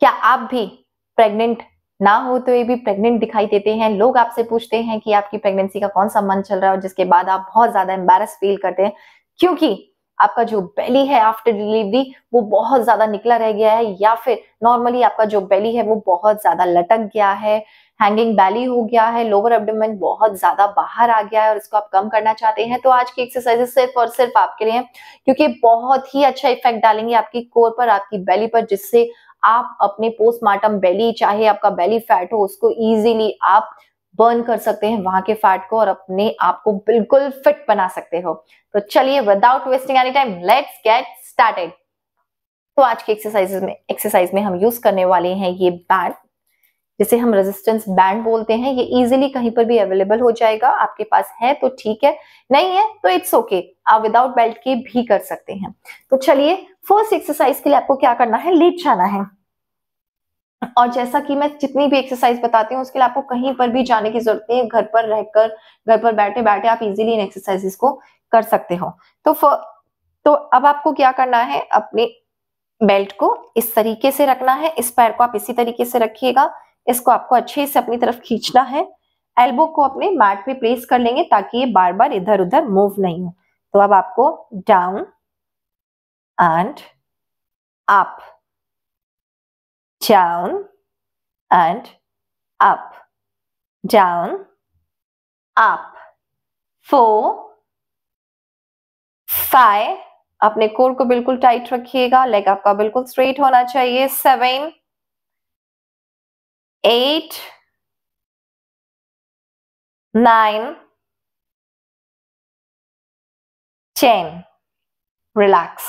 क्या आप भी प्रेग्नेंट ना हो तो ये भी प्रेग्नेंट दिखाई देते हैं लोग आपसे पूछते हैं कि आपकी प्रेगनेंसी का कौन सा मन चल रहा है और जिसके बाद आप बहुत ज्यादा एम्बेरस फील करते हैं क्योंकि आपका जो बेली है आफ्टर डिलीवरी वो बहुत ज्यादा निकला रह गया है या फिर नॉर्मली आपका जो बेली है वो बहुत ज्यादा लटक गया है हैंगिंग बैली हो गया है लोअर एब्डोमेन बहुत ज्यादा बाहर आ गया है और इसको आप कम करना चाहते हैं तो आज की एक्सरसाइजेस सिर्फ और सिर्फ आपके लिए क्योंकि बहुत ही अच्छा इफेक्ट डालेंगे आपकी कोर पर आपकी बेली पर जिससे आप अपने पोस्टमार्टम बेली चाहे आपका बेली फैट हो उसको इजीली आप बर्न कर सकते हैं वहां के फैट को और अपने आप को बिल्कुल फिट बना सकते हो तो चलिए without wasting any time let's get started तो आज की एक्सरसाइजेज में एक्सरसाइज में हम यूज करने वाले हैं ये बैंड जिसे हम रेजिस्टेंस बैंड बोलते हैं ये इजिली कहीं पर भी अवेलेबल हो जाएगा आपके पास है तो ठीक है नहीं है तो इट्स ओके okay. आप विदाउट बेल्ट के भी कर सकते हैं तो चलिए फर्स्ट एक्सरसाइज के लिए आपको क्या करना है लेट जाना है और जैसा कि मैं जितनी भी एक्सरसाइज बताती हूँ उसके लिए आपको कहीं पर भी जाने की जरूरत नहीं है घर पर रहकर घर पर बैठे बैठे आप इजिली इन एक्सरसाइजेस को कर सकते हो तो फ, तो अब आपको क्या करना है अपने बेल्ट को इस तरीके से रखना है इस पैर को आप इसी तरीके से रखिएगा इसको आपको अच्छे से अपनी तरफ खींचना है एल्बो को अपने मैट पे प्लेस कर लेंगे ताकि ये बार बार इधर उधर मूव नहीं हो तो अब आपको down and up down and up down up four five अपने कोर को बिल्कुल टाइट रखिएगा लेग आपका बिल्कुल स्ट्रेट होना चाहिए seven eight, nine, ten. Relax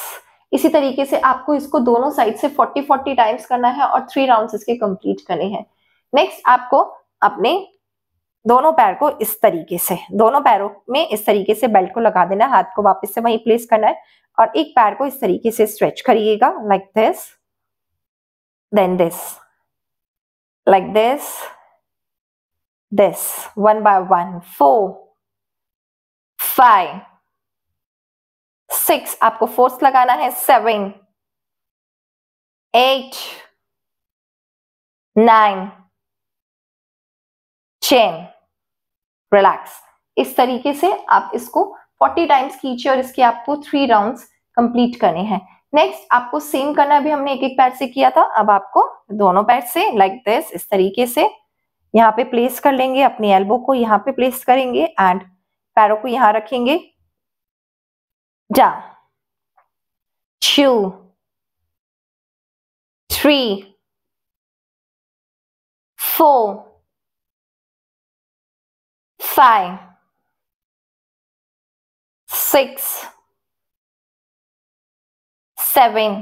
इसी तरीके से आपको इसको दोनों साइड से 40 40 टाइम्स करना है और थ्री राउंड्स इसके कंप्लीट करने हैं नेक्स्ट आपको अपने दोनों पैर को इस तरीके से दोनों पैरों में इस तरीके से बेल्ट को लगा देना है हाथ को वापस से वहीं प्लेस करना है और एक पैर को इस तरीके से स्ट्रेच करिएगा like this then this like this, this, one by one, four, five, six आपको फोर्स लगाना है seven eight nine ten relax इस तरीके से आप इसको फोर्टी टाइम्स कीजिए और इसके आपको थ्री राउंड्स कंप्लीट करने हैं नेक्स्ट आपको सेम करना भी हमने एक एक पैर से किया था अब आपको दोनों पैर से लाइक like दिस इस तरीके से यहाँ पे प्लेस कर लेंगे अपनी एल्बो को यहाँ पे प्लेस करेंगे एंड पैरों को यहां रखेंगे जा three four five six seven,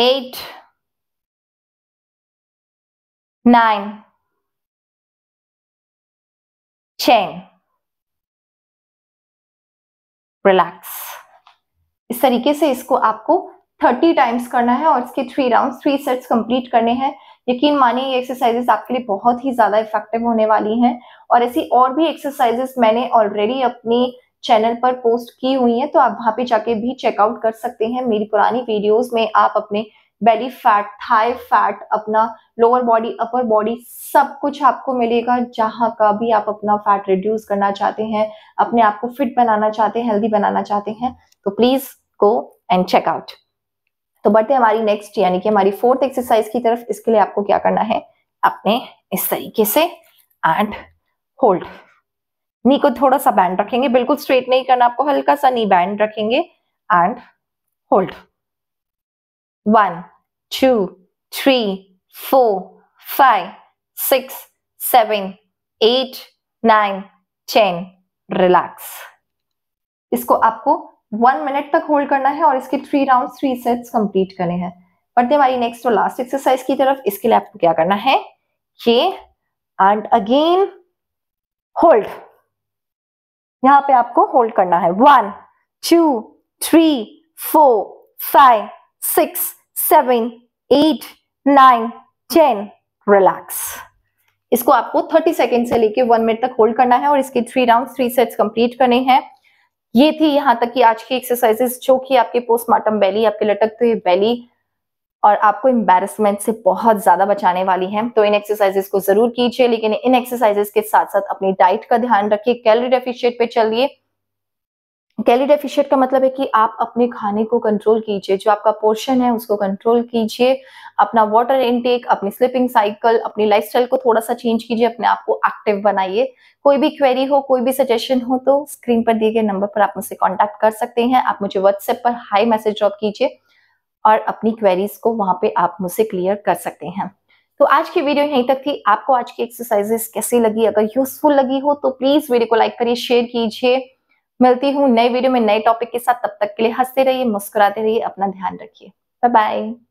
eight, nine, ten. Relax इस तरीके से इसको आपको 30 टाइम्स करना है और इसके three round three sets complete करने हैं यकीन मानिए ये एक्सरसाइजेस आपके लिए बहुत ही ज्यादा इफेक्टिव होने वाली हैं और ऐसी और भी एक्सरसाइजेस मैंने ऑलरेडी अपनी चैनल पर पोस्ट की हुई है तो आप वहां पे जाके भी चेकआउट कर सकते हैं मेरी पुरानी वीडियोस में आप अपने बेली फैट थाई फैट अपना लोअर बॉडी अपर बॉडी सब कुछ आपको मिलेगा जहाँ का भी आप अपना फैट रिड्यूस करना चाहते हैं अपने आप को फिट बनाना चाहते हैं हेल्दी बनाना चाहते हैं तो प्लीज गो एंड चेकआउट तो बढ़ते हमारी नेक्स्ट यानी कि हमारी फोर्थ एक्सरसाइज की तरफ इसके लिए आपको क्या करना है अपने इस तरीके से एंड होल्ड नी को थोड़ा सा बैंड रखेंगे बिल्कुल स्ट्रेट नहीं करना आपको हल्का सा नी बैंड रखेंगे and hold one two three four five six seven eight nine ten relax इसको आपको वन मिनट तक होल्ड करना है और इसके three round three sets complete करने हैं बढ़ते हमारी नेक्स्ट और लास्ट एक्सरसाइज की तरफ इसके लिए आपको क्या करना है ये एंड अगेन होल्ड यहाँ पे आपको होल्ड करना है one two three four five six seven eight nine ten relax इसको आपको थर्टी सेकेंड से लेके वन मिनट तक होल्ड करना है और इसके three round three sets complete करने हैं ये थी यहाँ तक की आज की एक्सरसाइजेस जो कि आपके पोस्टमार्टम बैली आपके लटकते हुए बैली और आपको एम्बेरसमेंट से बहुत ज्यादा बचाने वाली हैं तो इन एक्सरसाइजेस को जरूर कीजिए लेकिन इन एक्सरसाइजेस के साथ साथ अपनी डाइट का ध्यान रखिए कैलोरी डेफिशिएट पे चलिए कैलोरी डेफिशिएट का मतलब है कि आप अपने खाने को कंट्रोल कीजिए जो आपका पोर्शन है उसको कंट्रोल कीजिए अपना वाटर इनटेक अपनी स्लीपिंग साइकिल अपनी लाइफस्टाइल को थोड़ा सा चेंज कीजिए अपने आप को एक्टिव बनाइए कोई भी क्वेरी हो कोई भी सजेशन हो तो स्क्रीन पर दिए गए नंबर पर आप मुझसे कॉन्टैक्ट कर सकते हैं आप मुझे व्हाट्सएप पर हाई मैसेज ड्रॉप कीजिए और अपनी क्वेरीज को वहां पे आप मुझसे क्लियर कर सकते हैं तो आज की वीडियो यहीं तक थी आपको आज की एक्सरसाइजेस कैसी लगी अगर यूजफुल लगी हो तो प्लीज वीडियो को लाइक करिए शेयर कीजिए मिलती हूँ नए वीडियो में नए टॉपिक के साथ तब तक के लिए हंसते रहिए मुस्कुराते रहिए अपना ध्यान रखिए बाय बाय